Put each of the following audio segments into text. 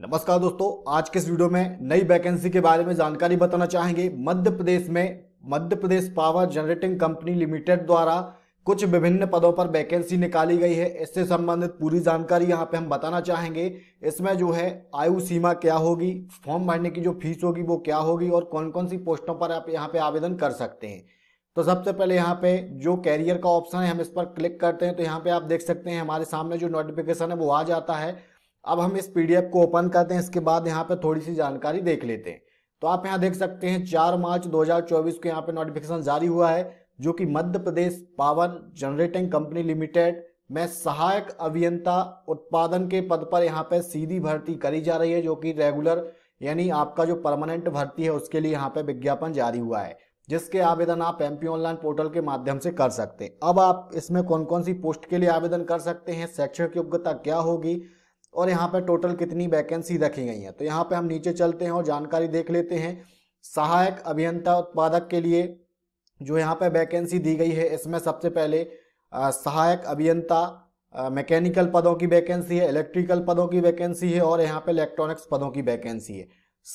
नमस्कार दोस्तों आज के इस वीडियो में नई वैकेंसी के बारे में जानकारी बताना चाहेंगे मध्य प्रदेश में Madhya Pradesh power generating company limited द्वारा कुछ विभिन्न पदों पर वैकेंसी निकाली गई है इससे संबंधित पूरी जानकारी यहाँ पे हम बताना चाहेंगे इसमें जो है आयु सीमा क्या होगी फॉर्म भरने की जो फीस होगी वो क्या होगी और कौन कौन सी पोस्टों पर आप यहाँ पे आवेदन कर सकते हैं तो सबसे पहले यहाँ पे जो कैरियर का ऑप्शन है हम इस पर क्लिक करते हैं तो यहाँ पे आप देख सकते हैं हमारे सामने जो नोटिफिकेशन है वो आ जाता है अब हम इस पीडीएफ को ओपन करते हैं इसके बाद यहाँ पे थोड़ी सी जानकारी देख लेते हैं तो आप यहाँ देख सकते हैं चार मार्च 2024 को यहाँ पे नोटिफिकेशन जारी हुआ है जो कि मध्य प्रदेश पावन जनरेटिंग कंपनी लिमिटेड में सहायक अभियंता उत्पादन के पद पर यहाँ पे सीधी भर्ती करी जा रही है जो कि रेगुलर यानी आपका जो परमानेंट भर्ती है उसके लिए यहाँ पे विज्ञापन जारी हुआ है जिसके आवेदन आप एम ऑनलाइन पोर्टल के माध्यम से कर सकते हैं अब आप इसमें कौन कौन सी पोस्ट के लिए आवेदन कर सकते हैं शैक्षणिक योग्यता क्या होगी और यहाँ पर टोटल कितनी वैकेंसी रखी गई हैं तो यहाँ पर हम नीचे चलते हैं और जानकारी देख लेते हैं सहायक अभियंता उत्पादक के लिए जो यहाँ पर वैकेंसी दी गई है इसमें सबसे पहले सहायक अभियंता मैकेनिकल पदों की वैकेंसी है इलेक्ट्रिकल पदों की वैकेंसी है और यहाँ पे इलेक्ट्रॉनिक्स पदों की वैकेंसी है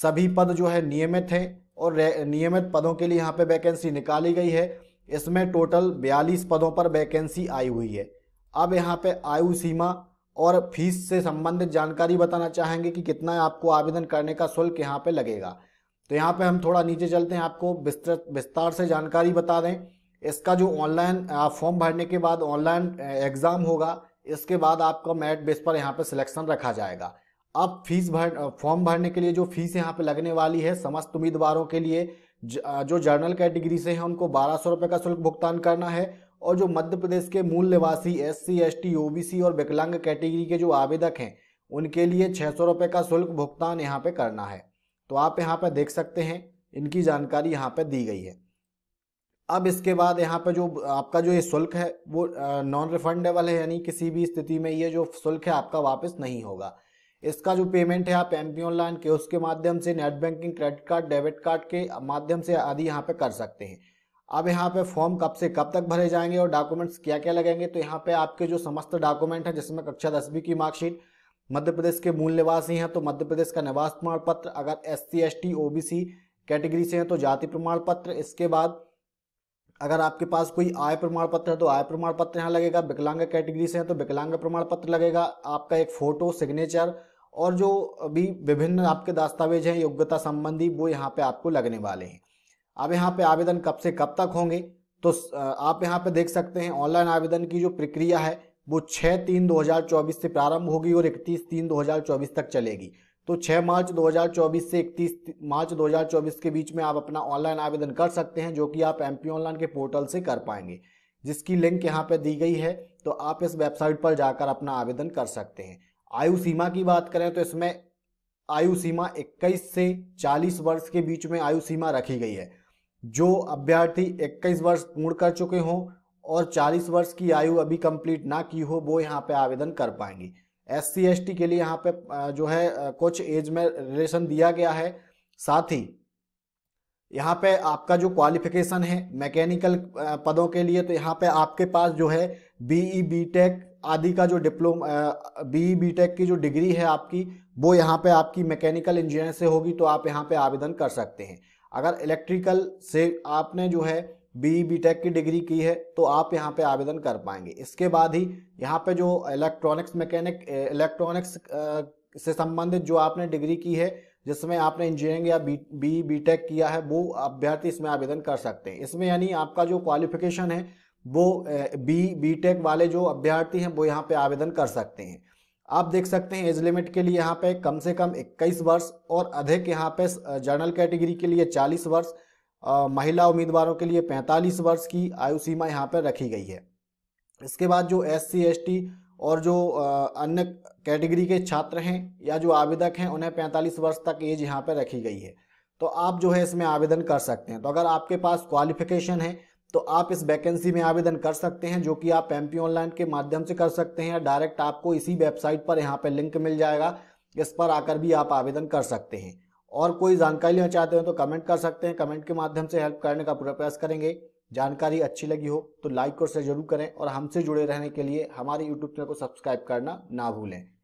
सभी पद जो है नियमित हैं और नियमित पदों के लिए यहाँ पे वैकेंसी निकाली गई है इसमें टोटल बयालीस पदों पर वैकेंसी आई हुई है अब यहाँ पे आयु सीमा और फीस से संबंधित जानकारी बताना चाहेंगे कि कितना आपको आवेदन करने का शुल्क यहाँ पे लगेगा तो यहाँ पे हम थोड़ा नीचे चलते हैं आपको विस्तृत विस्तार से जानकारी बता दें इसका जो ऑनलाइन फॉर्म भरने के बाद ऑनलाइन एग्ज़ाम होगा इसके बाद आपका मेरिट बेस पर यहाँ पे सिलेक्शन रखा जाएगा अब फीस भर फॉर्म भरने के लिए जो फीस यहाँ पे लगने वाली है समस्त उम्मीदवारों के लिए जो जर्नल कैटेगरी से हैं उनको बारह सौ का शुल्क भुगतान करना है और जो मध्य प्रदेश के मूल निवासी S C S T O B C और विकलांग कैटेगरी के जो आवेदक हैं उनके लिए छः सौ रुपये का शुल्क भुगतान यहाँ पे करना है तो आप यहाँ पे देख सकते हैं इनकी जानकारी यहाँ पे दी गई है अब इसके बाद यहाँ पे जो आपका जो ये शुल्क है वो नॉन रिफंडेबल है यानी किसी भी स्थिति में ये जो शुल्क है आपका वापस नहीं होगा इसका जो पेमेंट है आप एम पी ऑनलाइन के उसके माध्यम से net banking credit card debit card के माध्यम से आदि यहाँ पे कर सकते हैं अब यहाँ पे फॉर्म कब से कब तक भरे जाएंगे और डॉक्यूमेंट्स क्या क्या लगेंगे तो यहाँ पे आपके जो समस्त डॉक्यूमेंट हैं जिसमें कक्षा दसवीं की मार्कशीट मध्य प्रदेश के मूल निवासी हैं तो मध्य प्रदेश का निवास प्रमाण पत्र अगर S C S T O B C category से हैं तो जाति प्रमाण पत्र इसके बाद अगर आपके पास कोई आय प्रमाण पत्र है तो आय प्रमाण पत्र यहाँ लगेगा विकलांग कैटेगरी से है तो विकलांग प्रमाण पत्र लगेगा आपका एक फोटो सिग्नेचर और जो भी विभिन्न आपके दस्तावेज हैं योग्यता संबंधी वो यहाँ पे आपको लगने वाले हैं अब यहाँ पे आवेदन कब से कब तक होंगे तो आप यहाँ पे देख सकते हैं ऑनलाइन आवेदन की जो प्रक्रिया है वो छः तीन 2024 से प्रारंभ होगी और इकतीस तीन 2024 तक चलेगी तो 6 मार्च 2024 से 31 मार्च 2024 के बीच में आप अपना ऑनलाइन आवेदन कर सकते हैं जो कि आप एम ऑनलाइन के पोर्टल से कर पाएंगे जिसकी लिंक यहाँ पर दी गई है तो आप इस वेबसाइट पर जाकर अपना आवेदन कर सकते हैं आयु सीमा की बात करें तो इसमें आयु सीमा 21 से 40 वर्ष के बीच में आयु सीमा रखी गई है जो अभ्यर्थी 21 वर्ष पूर्ण कर चुके हों और 40 वर्ष की आयु अभी कंप्लीट ना की हो वो यहाँ पे आवेदन कर पाएंगे एस सी एस टी के लिए यहाँ पे जो है कुछ एज में रिलेशन दिया गया है साथ ही यहाँ पे आपका जो क्वालिफिकेशन है मैकेनिकल पदों के लिए तो यहाँ पे आपके पास जो है बीई टेक आदि का जो डिप्लोमा बीई टेक की जो डिग्री है आपकी वो यहाँ पे आपकी मैकेनिकल इंजीनियर से होगी तो आप यहाँ पे आवेदन कर सकते हैं अगर इलेक्ट्रिकल से आपने जो है बी बी टेक की डिग्री की है तो आप यहाँ पे आवेदन कर पाएंगे इसके बाद ही यहाँ पे जो इलेक्ट्रॉनिक्स मैकेनिक इलेक्ट्रॉनिक्स से संबंधित जो आपने डिग्री की है जिसमें आपने इंजीनियरिंग या बी बी बी टेक किया है वो अभ्यर्थी इसमें आवेदन कर सकते हैं इसमें यानी आपका जो क्वालिफिकेशन है वो बी बी टेक वाले जो अभ्यर्थी हैं वो यहाँ पे आवेदन कर सकते हैं आप देख सकते हैं एज लिमिट के लिए यहाँ पे कम से कम 21 वर्ष और अधिक यहाँ पे जनरल कैटेगरी के लिए 40 वर्ष महिला उम्मीदवारों के लिए 45 वर्ष की आयु सीमा यहाँ पर रखी गई है इसके बाद जो एस सी एस और जो अन्य कैटेगरी के छात्र हैं या जो आवेदक हैं उन्हें 45 वर्ष तक एज यहाँ पर रखी गई है तो आप जो है इसमें आवेदन कर सकते हैं तो अगर आपके पास क्वालिफिकेशन है तो आप इस वैकेंसी में आवेदन कर सकते हैं जो कि आप एम ऑनलाइन के माध्यम से कर सकते हैं या डायरेक्ट आपको इसी वेबसाइट पर यहाँ पर लिंक मिल जाएगा इस पर आकर भी आप आवेदन कर सकते हैं और कोई जानकारी लेना चाहते हो तो कमेंट कर सकते हैं कमेंट के माध्यम से हेल्प करने का पूरा प्रयास करेंगे जानकारी अच्छी लगी हो तो लाइक और शेयर जरूर करें और हमसे जुड़े रहने के लिए हमारे यूट्यूब चैनल को सब्सक्राइब करना ना भूलें